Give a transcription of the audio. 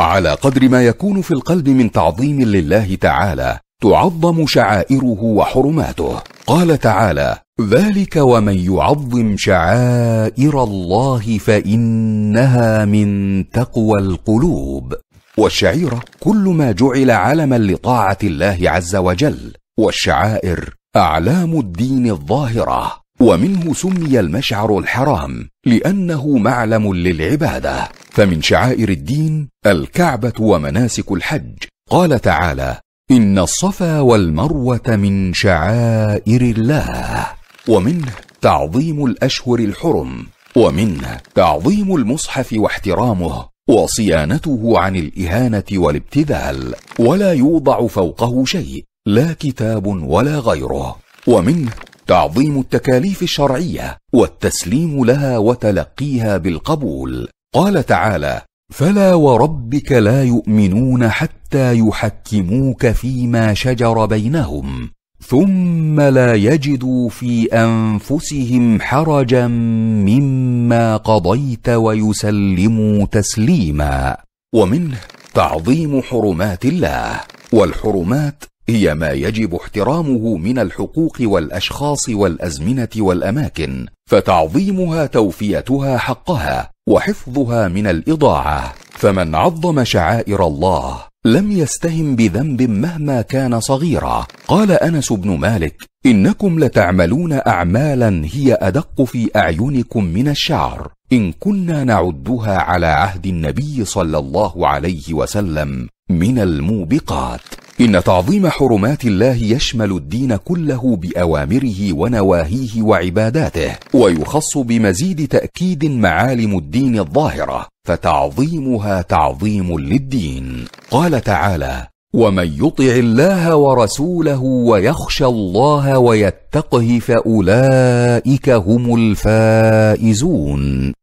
على قدر ما يكون في القلب من تعظيم لله تعالى تعظم شعائره وحرماته قال تعالى ذلك ومن يعظم شعائر الله فانها من تقوى القلوب والشعيره كل ما جعل علما لطاعه الله عز وجل والشعائر اعلام الدين الظاهره ومنه سمي المشعر الحرام لانه معلم للعباده فمن شعائر الدين الكعبة ومناسك الحج قال تعالى إن الصفا والمروة من شعائر الله ومنه تعظيم الأشهر الحرم ومنه تعظيم المصحف واحترامه وصيانته عن الإهانة والابتذال ولا يوضع فوقه شيء لا كتاب ولا غيره ومنه تعظيم التكاليف الشرعية والتسليم لها وتلقيها بالقبول قال تعالى فلا وربك لا يؤمنون حتى يحكموك فيما شجر بينهم ثم لا يجدوا في انفسهم حرجا مما قضيت ويسلموا تسليما ومنه تعظيم حرمات الله والحرمات هي ما يجب احترامه من الحقوق والاشخاص والازمنه والاماكن فتعظيمها توفيتها حقها وحفظها من الاضاعه فمن عظم شعائر الله لم يستهم بذنب مهما كان صغيرا قال انس بن مالك انكم لتعملون اعمالا هي ادق في اعينكم من الشعر ان كنا نعدها على عهد النبي صلى الله عليه وسلم من الموبقات ان تعظيم حرمات الله يشمل الدين كله باوامره ونواهيه وعباداته ويخص بمزيد تاكيد معالم الدين الظاهره فتعظيمها تعظيم للدين قال تعالى ومن يطع الله ورسوله ويخشى الله ويتقه فاولئك هم الفائزون